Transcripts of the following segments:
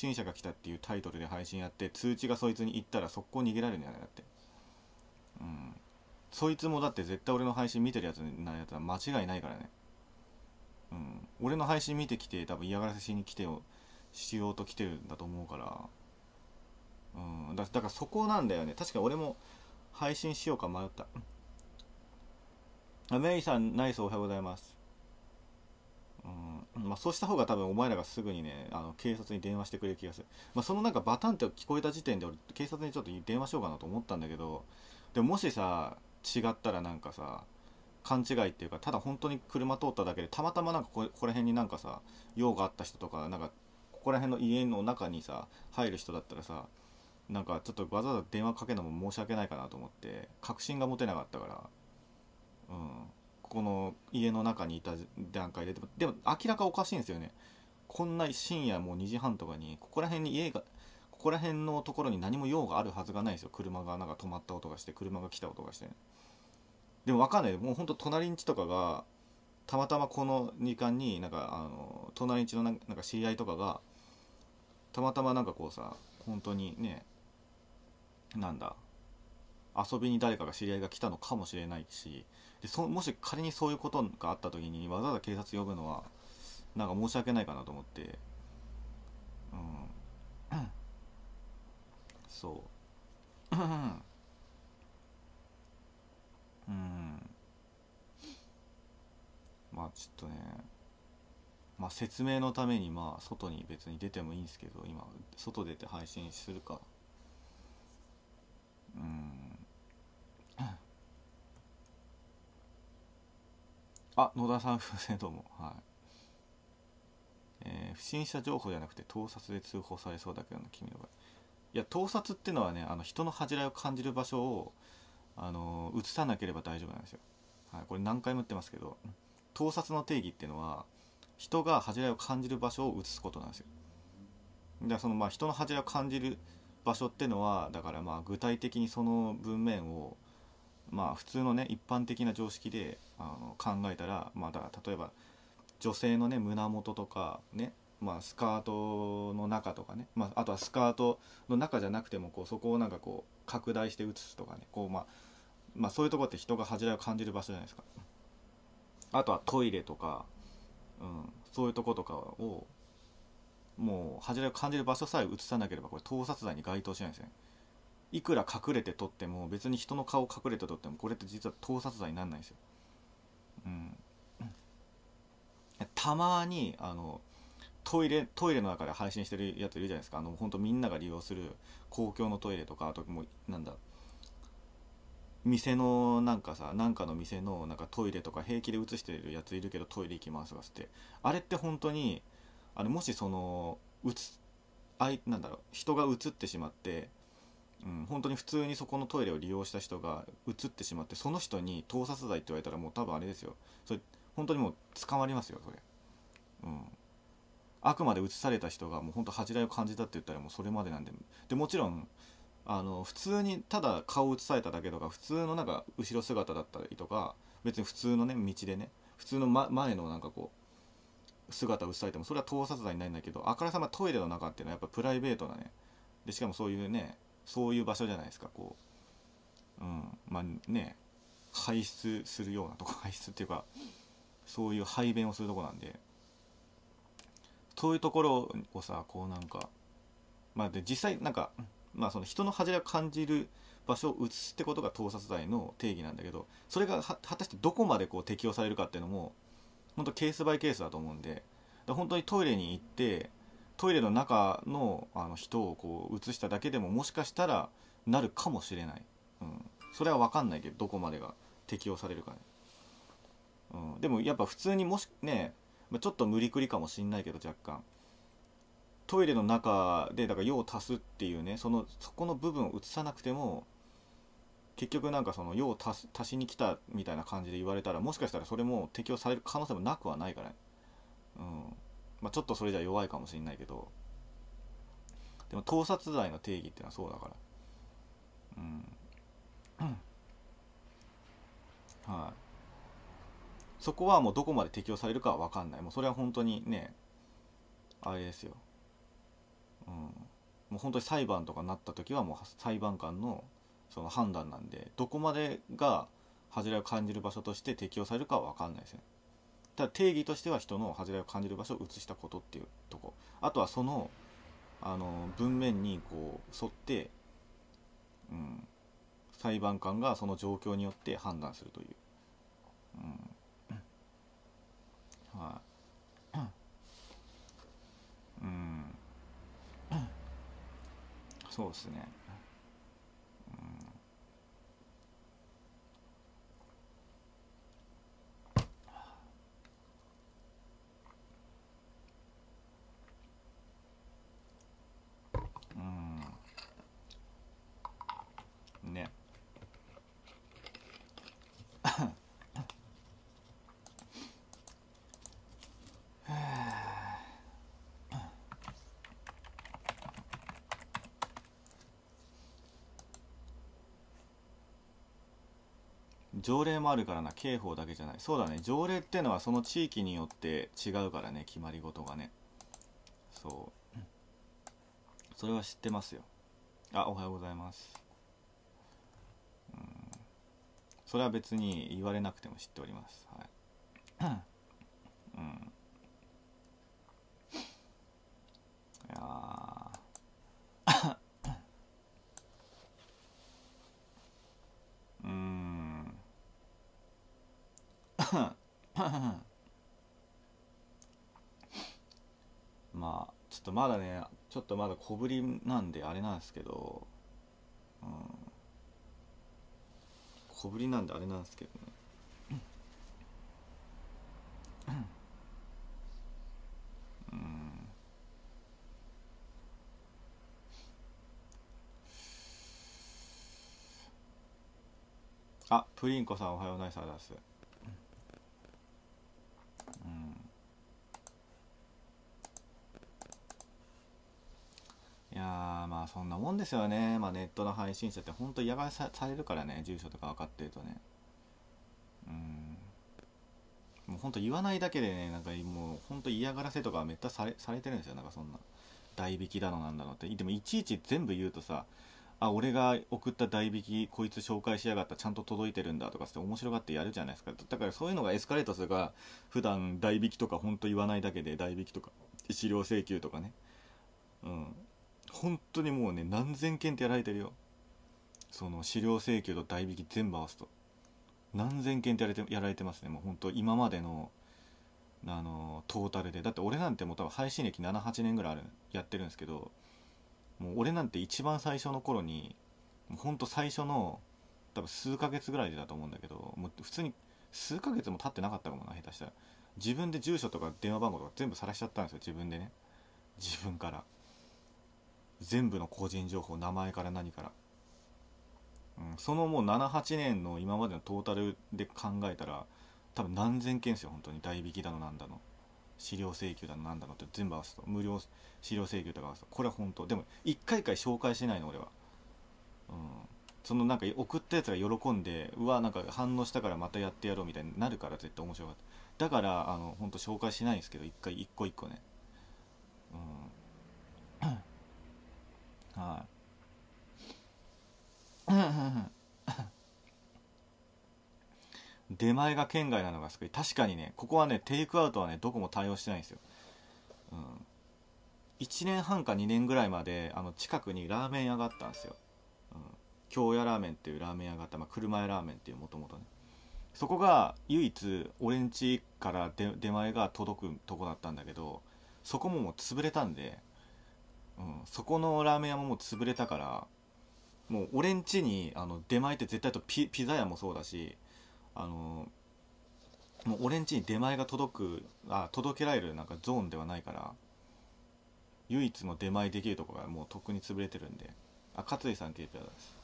信者が来たっていうタイトルで配信やって通知がそいつに行ったら速攻逃げられるんじゃないだってうんそいつもだって絶対俺の配信見てるやつなやつは間違いないからねうん俺の配信見てきて多分嫌がらせしに来てをしようと来てるんだと思うからうんだだからそこなんだよね確か俺も配信しようか迷ったメイさんナイスおはようございますまあ、そうした方が多分お前らがすぐにねあの警察に電話してくれる気がする、まあ、そのなんかバタンって聞こえた時点で俺警察にちょっと電話しようかなと思ったんだけどでももしさ違ったらなんかさ勘違いっていうかただ本当に車通っただけでたまたまなんかこここら辺になんかさ用があった人とかなんかここら辺の家の中にさ入る人だったらさなんかちょっとわざわざ電話かけるのも申し訳ないかなと思って確信が持てなかったからうんこの家の中にいた段階ででも明らかおかしいんですよねこんな深夜もう2時半とかにここら辺に家がここら辺のところに何も用があるはずがないですよ車がなんか止まった音がして車が来た音がして、ね、でも分かんないもうほんと隣んちとかがたまたまこの時間になんかあの隣ん家のなんか知り合いとかがたまたまなんかこうさ本当にねなんだ遊びに誰かが知り合いが来たのかもしれないしでそもし仮にそういうことがあった時にわざわざ警察呼ぶのはなんか申し訳ないかなと思って、うん、そううんまあちょっとねまあ説明のためにまあ外に別に出てもいいんですけど今外出て配信するかあ野田さん風船どうもはいえー、不審者情報じゃなくて盗撮で通報されそうだけどな君の場合いや盗撮っていうのはねあの人の恥じらいを感じる場所をあの映さなければ大丈夫なんですよ、はい、これ何回も言ってますけど盗撮の定義っていうのは人が恥じらいを感じる場所を映すことなんですよだからそのまあ人の恥じらいを感じる場所っていうのはだからまあ具体的にその文面をまあ普通のね一般的な常識であの考えたらまあだ例えば女性のね胸元とかねまあスカートの中とかね、まあ、あとはスカートの中じゃなくてもこうそこをなんかこう拡大して写すとかねこう、まあ、まあそういうとこって人が恥じらいを感じる場所じゃないですかあとはトイレとか、うん、そういうとことかをもう恥じらいを感じる場所さえ写さなければこれ盗撮罪に該当しないんですねいくら隠れて撮っても別に人の顔隠れて撮ってもこれって実は盗撮罪になんないんですよ。うん、たまにあのトイレトイレの中で配信してるやついるじゃないですかあの本当みんなが利用する公共のトイレとかあともうなんだ店のなんかさなんかの店のなんかトイレとか平気で映してるやついるけどトイレ行きますがってあれって本当にあれもしその映あいなんだろう人が映ってしまってうん、本当に普通にそこのトイレを利用した人が移ってしまってその人に盗撮罪って言われたらもう多分あれですよそれ本当にもう捕まりますよそれ、うん、あくまで移された人がもう本当恥じらいを感じたって言ったらもうそれまでなんででもちろんあの普通にただ顔を映されただけとか普通のなんか後ろ姿だったりとか別に普通のね道でね普通の、ま、前のなんかこう姿を映されてもそれは盗撮罪になるんだけどあからさまトイレの中っていうのはやっぱプライベートなねでしかもそういうねそういう場所じゃないですかこう、うん、まあね排出するようなとこ排出っていうかそういう排便をするとこなんでそういうところをさこうなんかまあで実際なんか、まあ、その人の恥じらを感じる場所を移すってことが盗撮罪の定義なんだけどそれが果たしてどこまでこう適用されるかっていうのも本当ケースバイケースだと思うんで本当にトイレに行ってトイレの中のあの人をこう映しただけでももしかしたらなるかもしれない、うん、それは分かんないけどどこまでが適用されるかね、うん、でもやっぱ普通にもしねちょっと無理くりかもしんないけど若干トイレの中でだから用を足すっていうねそのそこの部分を映さなくても結局なんかその用を足足しに来たみたいな感じで言われたらもしかしたらそれも適用される可能性もなくはないからねうんまあ、ちょっとそれじゃ弱いかもしれないけどでも盗撮罪の定義っていうのはそうだからうんはいそこはもうどこまで適用されるかは分かんないもうそれは本当にねあれですようんもう本当に裁判とかなった時はもう裁判官のその判断なんでどこまでが恥じらいを感じる場所として適用されるかは分かんないですねただ定義としては人の恥じらいを感じる場所を移したことっていうとこあとはそのあの文面にこう沿って、うん、裁判官がその状況によって判断するという、うん、はい、あ、うんそうですね条例もあるからな刑法だけじゃないそうだね条例ってのはその地域によって違うからね決まり事がねそうそれは知ってますよあおはようございますうんそれは別に言われなくても知っておりますはいうんまあちょっとまだねちょっとまだ小ぶりなんであれなんですけど、うん、小ぶりなんであれなんですけどねあプリンコさんおはようナイスアダスそんなもんですよね。まあ、ネットの配信者ってほんと嫌がらせされるからね、住所とか分かってるとね。うん。もうほんと言わないだけでね、なんかもうほんと嫌がらせとかめっちゃされされてるんですよ、なんかそんな。代引きだのなんだのって。でもいちいち全部言うとさ、あ、俺が送った代引き、こいつ紹介しやがった、ちゃんと届いてるんだとかって面白がってやるじゃないですか。だからそういうのがエスカレートするから、普段代引きとかほんと言わないだけで代引きとか、資料請求とかね。うん、本当にもうね何千件ってやられてるよその資料請求と代引き全部合わすと何千件ってやられてやられてますねもう本当今までのあのトータルでだって俺なんてもう多分配信歴78年ぐらいあるやってるんですけどもう俺なんて一番最初の頃にほんと最初の多分数ヶ月ぐらいでだと思うんだけどもう普通に数ヶ月も経ってなかったかもな下手したら自分で住所とか電話番号とか全部晒しちゃったんですよ自分でね自分から全部の個人情報名前から何から、うん、そのもう78年の今までのトータルで考えたら多分何千件ですよ本当に代引きだのなんだの資料請求だのなんだのって全部合わせた無料資料請求とか合わせたこれは本当でも1回1回紹介しないの俺はうんそのなんか送ったやつが喜んでうわなんか反応したからまたやってやろうみたいになるから絶対面白かっただからあの本当紹介しないんですけど1回1個1個ね出前が圏外なのが救い確かにねここはねテイクアウトはねどこも対応してないんですよ、うん、1年半か2年ぐらいまであの近くにラーメン屋があったんですよ、うん、京屋ラーメンっていうラーメン屋があった、まあ、車屋ラーメンっていうもともとねそこが唯一俺んちから出前が届くとこだったんだけどそこももう潰れたんで、うん、そこのラーメン屋ももう潰れたからもう俺ん家にあの出前って絶対とピザ屋もそうだしあのもう俺んちに出前が届くあ届けられるなんかゾーンではないから唯一の出前できるとこがもうとっくに潰れてるんであ勝井さんっていうペアです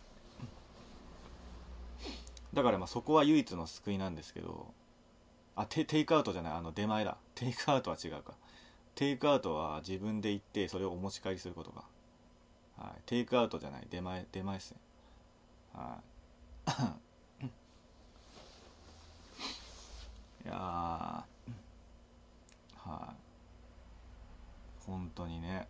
だからまあそこは唯一の救いなんですけどあテテイクアウトじゃないあの出前だテイクアウトは違うかテイクアウトは自分で行ってそれをお持ち帰りすることが、はい、テイクアウトじゃない出前出前ですねはいいやはい、本当にね